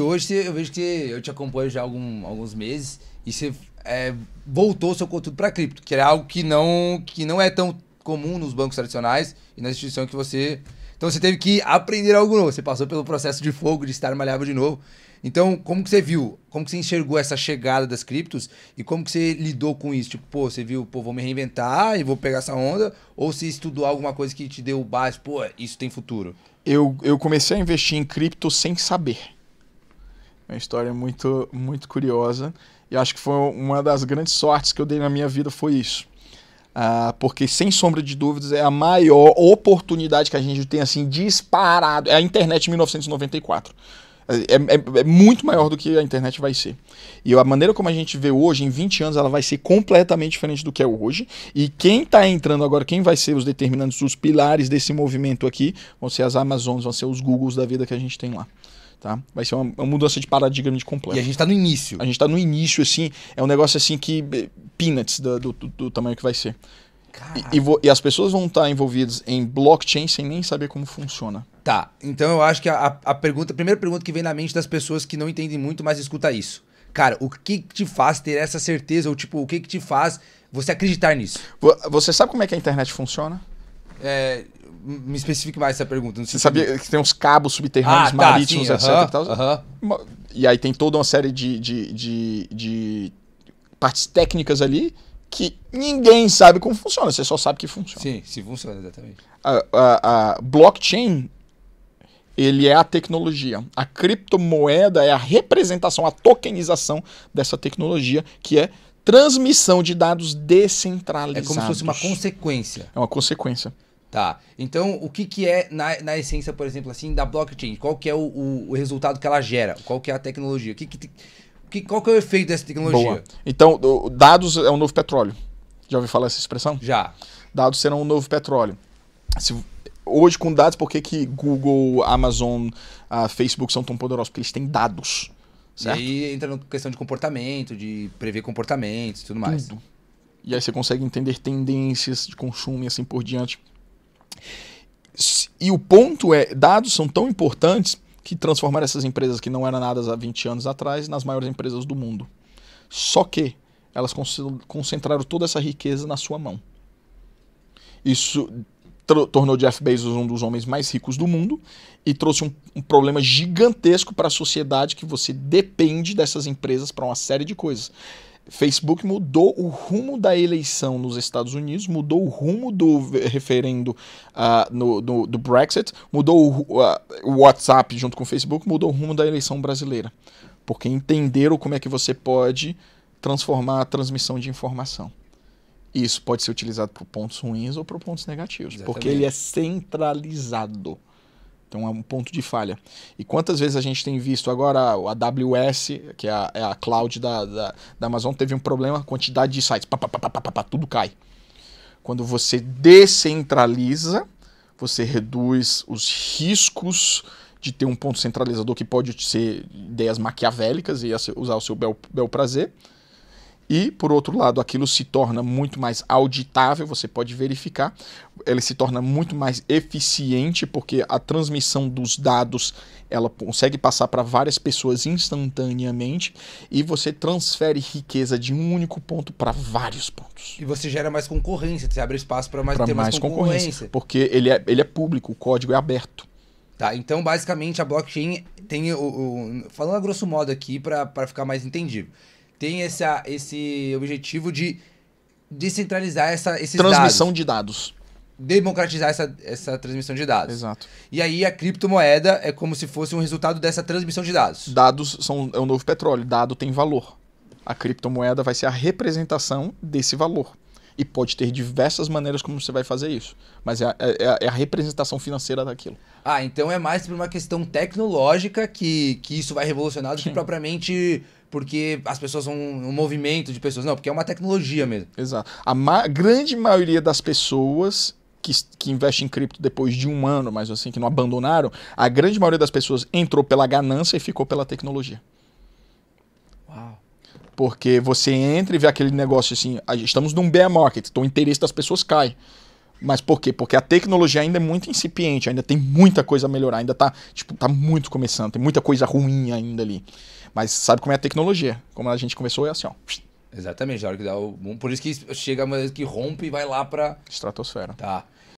Hoje eu vejo que eu te acompanho já há algum, alguns meses e você é, voltou seu conteúdo para cripto, que era algo que não, que não é tão comum nos bancos tradicionais e na instituição que você. Então você teve que aprender algo novo. Você passou pelo processo de fogo, de estar malhável de novo. Então, como que você viu? Como que você enxergou essa chegada das criptos? E como que você lidou com isso? Tipo, pô, você viu, pô, vou me reinventar e vou pegar essa onda? Ou você estudou alguma coisa que te deu base? Pô, isso tem futuro? Eu, eu comecei a investir em cripto sem saber. É uma história muito, muito curiosa. E acho que foi uma das grandes sortes que eu dei na minha vida foi isso. Ah, porque, sem sombra de dúvidas, é a maior oportunidade que a gente tem, assim, disparado. É a internet em 1994. É, é, é, muito maior do que a internet vai ser. E a maneira como a gente vê hoje, em 20 anos, ela vai ser completamente diferente do que é hoje. E quem está entrando agora, quem vai ser os determinantes, os pilares desse movimento aqui, vão ser as Amazons, vão ser os Googles da vida que a gente tem lá. Tá? Vai ser uma, uma mudança de paradigma de completo. E a gente está no início. A gente está no início, assim. É um negócio assim que. Eh, peanuts do, do, do tamanho que vai ser. E, e, e, as pessoas vão estar tá envolvidas em blockchain sem nem saber como funciona. Tá, então eu acho que a, a, pergunta, a primeira pergunta que vem na mente das pessoas que não entendem muito, mas escuta isso. Cara, o que, que te faz ter essa certeza? Ou tipo, o que, que te faz você acreditar nisso? Você sabe como é que a internet funciona? É, me especifique mais essa pergunta. Você sabia que tem uns cabos subterrâneos ah, tá, marítimos, sim, etc. Uh -huh, e, tal. Uh -huh. e aí tem toda uma série de, de, de, de partes técnicas ali que ninguém sabe como funciona, você só sabe que funciona. Sim, se funciona, exatamente. A, a, a, blockchain, ele é a tecnologia. A criptomoeda é a representação, a tokenização dessa tecnologia, que é transmissão de dados descentralizados. É como se fosse uma consequência. É uma consequência. Tá. Então, o que, que é, na, na essência, por exemplo, assim, da blockchain? Qual que é o, o, o resultado que ela gera? Qual que é a tecnologia? Que, que, que, qual que é o efeito dessa tecnologia? Boa. Então, o, dados é o novo petróleo. Já ouviu falar essa expressão? Já. Dados serão o novo petróleo. Se, hoje, com dados, por que, que Google, Amazon, uh, Facebook são tão poderosos? Porque eles têm dados. Certo? E aí entra na questão de comportamento, de prever comportamentos e tudo mais. Tudo. E aí você consegue entender tendências de consumo e assim por diante. E o ponto é, dados são tão importantes que transformaram essas empresas que não eram nada há 20 anos atrás nas maiores empresas do mundo. Só que elas concentraram toda essa riqueza na sua mão. Isso tornou Jeff Bezos um dos homens mais ricos do mundo e trouxe um, um problema gigantesco para a sociedade que você depende dessas empresas para uma série de coisas. Facebook mudou o rumo da eleição nos Estados Unidos, mudou o rumo do referendo uh, no, do, do, Brexit, mudou o, uh, WhatsApp junto com o Facebook, mudou o rumo da eleição brasileira. Porque entenderam como é que você pode transformar a transmissão de informação. Isso pode ser utilizado para pontos ruins ou para pontos negativos, Exatamente. porque ele é centralizado. Então é um ponto de falha. E quantas vezes a gente tem visto agora a AWS, que é a, é a cloud da, da, da, Amazon, teve um problema, quantidade de sites, pá, pá, pá, tudo cai. Quando você descentraliza, você reduz os riscos de ter um ponto centralizador que pode ser ideias maquiavélicas e usar o seu bel, bel prazer. E, por outro lado, aquilo se torna muito mais auditável, você pode verificar, ele se torna muito mais eficiente, porque a transmissão dos dados ela consegue passar para várias pessoas instantaneamente e você transfere riqueza de um único ponto para vários pontos. E você gera mais concorrência, você abre espaço para mais, pra ter mais, mais concorrência, concorrência. Porque ele é, ele é público, o código é aberto. Tá, então basicamente a blockchain tem o. o falando a grosso modo aqui para ficar mais entendível tem essa, esse objetivo de descentralizar essa, esses Transmissão dados. de dados. Democratizar essa, essa transmissão de dados. Exato. E aí a criptomoeda é como se fosse um resultado dessa transmissão de dados. Dados são é o novo petróleo, dado tem valor. A criptomoeda vai ser a representação desse valor. E pode ter diversas maneiras como você vai fazer isso. Mas é a, é a, é a representação financeira daquilo ah, então é mais por uma questão tecnológica que, que isso vai revolucionar do que propriamente porque as pessoas são um movimento de pessoas. Não, porque é uma tecnologia mesmo. Exato. A ma grande maioria das pessoas que, que investem em cripto depois de um ano, mas assim, que não abandonaram, a grande maioria das pessoas entrou pela ganância e ficou pela tecnologia. Uau. Porque você entra e vê aquele negócio assim, ah, estamos num bear market, então o interesse das pessoas cai. Mas por quê? Porque a tecnologia ainda é muito incipiente, ainda tem muita coisa a melhorar, ainda tá, tipo, tá muito começando, tem muita coisa ruim ainda ali. Mas sabe como é a tecnologia? Como a gente começou é assim, ó. Exatamente, na hora que dá o Por isso que chega, vez que rompe e vai lá pra. Estratosfera. Tá.